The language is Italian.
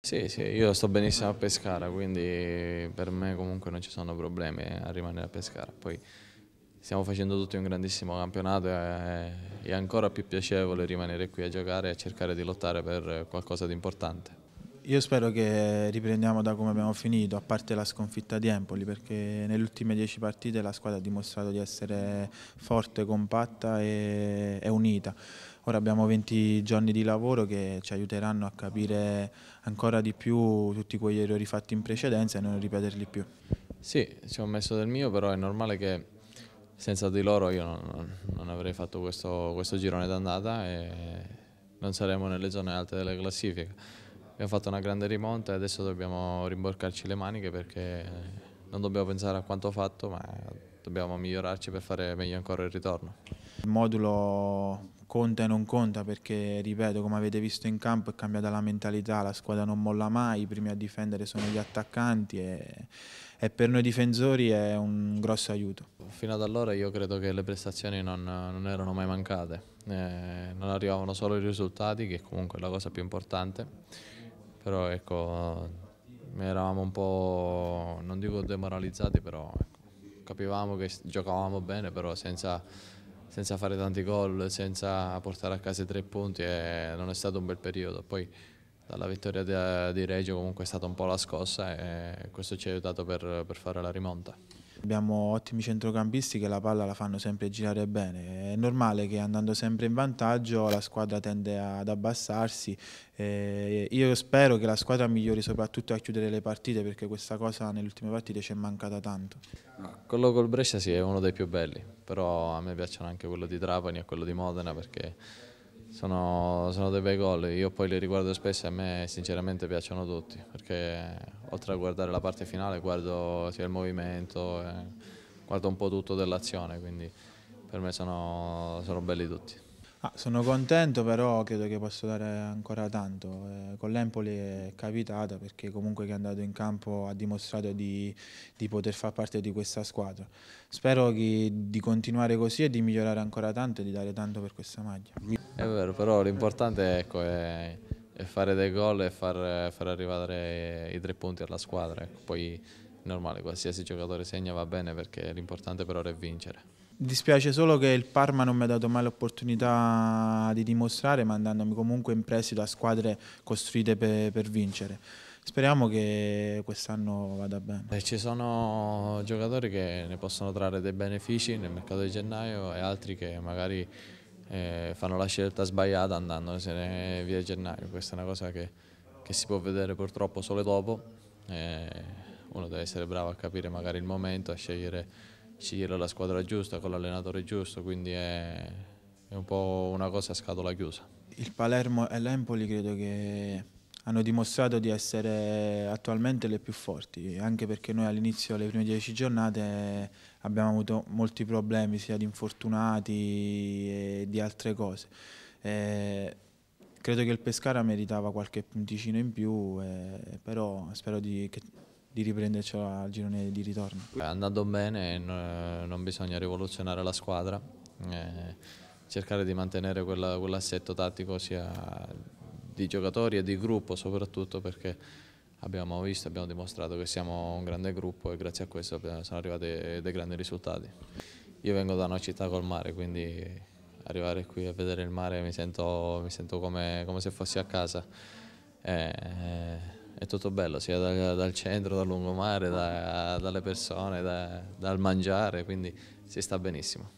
Sì, sì, io sto benissimo a Pescara, quindi per me comunque non ci sono problemi a rimanere a Pescara. Poi stiamo facendo tutti un grandissimo campionato e eh, è ancora più piacevole rimanere qui a giocare e a cercare di lottare per qualcosa di importante. Io spero che riprendiamo da come abbiamo finito, a parte la sconfitta di Empoli, perché nelle ultime dieci partite la squadra ha dimostrato di essere forte, compatta e, unita. Ora abbiamo 20 giorni di lavoro che ci aiuteranno a capire ancora di più tutti quegli errori fatti in precedenza e non ripeterli più. Sì, ci ho messo del mio, però è normale che senza di loro io non, non avrei fatto questo, questo girone d'andata e non saremmo nelle zone alte della classifica abbiamo fatto una grande rimonta e adesso dobbiamo rimborcarci le maniche perché non dobbiamo pensare a quanto fatto ma dobbiamo migliorarci per fare meglio ancora il ritorno. Il modulo conta e non conta perché, ripeto, come avete visto in campo è cambiata la mentalità, la squadra non molla mai, i primi a difendere sono gli attaccanti e, e per noi difensori è un grosso aiuto. Fino ad allora io credo che le prestazioni non, non erano mai mancate, eh, non arrivavano solo i risultati che comunque è la cosa più importante però ecco, eravamo un po', non dico demoralizzati, però ecco, capivamo che giocavamo bene, però senza, senza fare tanti gol, senza portare a casa i tre punti, e eh, non è stato un bel periodo. Poi dalla vittoria di Reggio comunque è stata un po' la scossa e questo ci ha aiutato per, per fare la rimonta. Abbiamo ottimi centrocampisti che la palla la fanno sempre girare bene. È normale che andando sempre in vantaggio la squadra tende ad abbassarsi. Eh, io spero che la squadra migliori soprattutto a chiudere le partite perché questa cosa nelle ultime partite ci è mancata tanto. quello col Brescia sì è uno dei più belli, però a me piacciono anche quello di Trapani e quello di Modena perché sono, sono dei bei gol, io poi li riguardo spesso e a me sinceramente piacciono tutti, perché oltre a guardare la parte finale guardo sia cioè, il movimento, eh, guardo un po' tutto dell'azione, quindi per me sono, sono belli tutti. Ah, sono contento, però credo che posso dare ancora tanto. Eh, con l'Empoli è capitata perché comunque che è andato in campo ha dimostrato di, di poter far parte di questa squadra. Spero che, di continuare così e di migliorare ancora tanto e di dare tanto per questa maglia. È vero, però l'importante ecco, è, è, fare dei gol e far, far, arrivare i tre punti alla squadra. Ecco. Poi, normale, qualsiasi giocatore segna va bene perché l'importante per ora è vincere. Dispiace solo che il Parma non mi ha dato mai l'opportunità di dimostrare, mandandomi comunque in prestito a squadre costruite per, per vincere. Speriamo che quest'anno vada bene. E eh, ci sono giocatori che ne possono trarre dei benefici nel mercato di gennaio e altri che magari eh, fanno la scelta sbagliata andandosene via gennaio. Questa è una cosa che, che si può vedere purtroppo solo dopo. Eh, uno deve essere bravo a capire magari il momento, a scegliere, scegliere la squadra giusta, con l'allenatore giusto, quindi è, è un po' una cosa a scatola chiusa. Il Palermo e l'Empoli credo che hanno dimostrato di essere attualmente le più forti, anche perché noi all'inizio delle prime dieci giornate abbiamo avuto molti problemi sia di infortunati e di altre cose. Eh, credo che il Pescara meritava qualche punticino in più, eh, però spero di, che di riprenderci al girone di ritorno. Andando bene eh, non bisogna rivoluzionare la squadra, eh, cercare di mantenere quell'assetto tattico sia di giocatori e di gruppo soprattutto perché abbiamo visto, abbiamo dimostrato che siamo un grande gruppo e grazie a questo sono arrivati dei grandi risultati. Io vengo da una città col mare, quindi arrivare qui a vedere il mare mi sento, mi sento come, come, se fossi a casa. Eh, tutto bello, sia da, dal centro, dal lungomare, da, dalle persone, da, dal mangiare, quindi si sta benissimo.